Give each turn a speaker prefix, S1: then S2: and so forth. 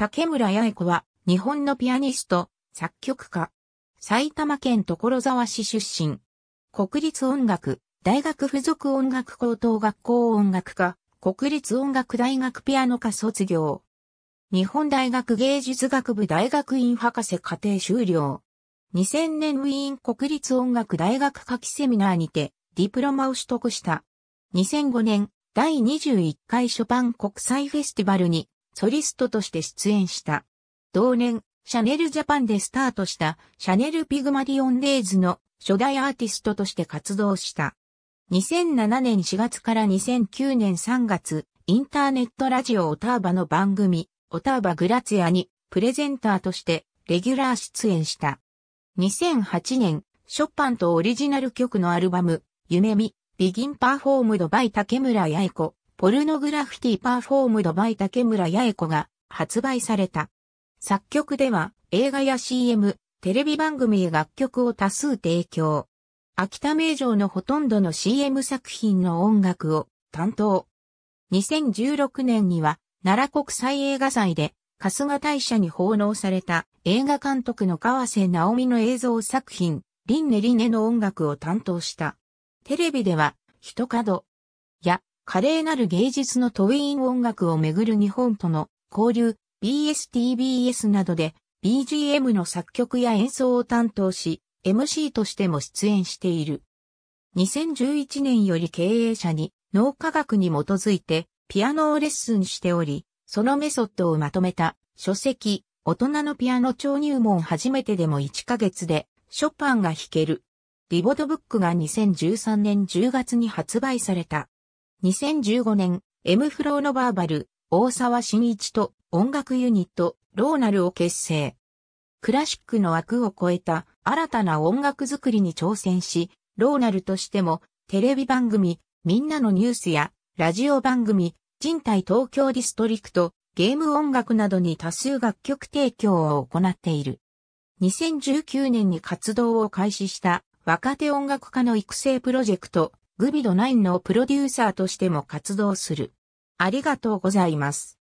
S1: 竹村八重子は、日本のピアニスト、作曲家。埼玉県所沢市出身。国立音楽、大学附属音楽高等学校音楽科、国立音楽大学ピアノ科卒業。日本大学芸術学部大学院博士課程修了。2000年ウィーン国立音楽大学夏季セミナーにて、ディプロマを取得した。2005年、第21回ショパン国際フェスティバルにソリストとして出演した。同年、シャネルジャパンでスタートしたシャネルピグマディオンデイズの初代アーティストとして活動した。2007年4月から2009年3月、インターネットラジオオターバの番組、オターバグラツヤにプレゼンターとしてレギュラー出演した。2008年、ショパンとオリジナル曲のアルバム、夢見、ビギンパーフォームドバイ竹村八重子、ポルノグラフィティパーフォームドバイ竹村八重子が発売された。作曲では映画や CM、テレビ番組へ楽曲を多数提供。秋田名城のほとんどの CM 作品の音楽を担当。2016年には奈良国際映画祭で春日大社に奉納された映画監督の川瀬直美の映像作品、リンネリネの音楽を担当した。テレビでは、一角や華麗なる芸術のトウィーン音楽をめぐる日本との交流、BSTBS などで BGM の作曲や演奏を担当し、MC としても出演している。2011年より経営者に脳科学に基づいてピアノをレッスンしており、そのメソッドをまとめた書籍、大人のピアノ超入門初めてでも1ヶ月でショパンが弾ける。リボドブックが2013年10月に発売された。2015年、M フローのバーバル、大沢慎一と音楽ユニット、ローナルを結成。クラシックの枠を超えた新たな音楽作りに挑戦し、ローナルとしてもテレビ番組、みんなのニュースやラジオ番組、人体東京ディストリクト、ゲーム音楽などに多数楽曲提供を行っている。2019年に活動を開始した若手音楽家の育成プロジェクトグビド9のプロデューサーとしても活動する。ありがとうございます。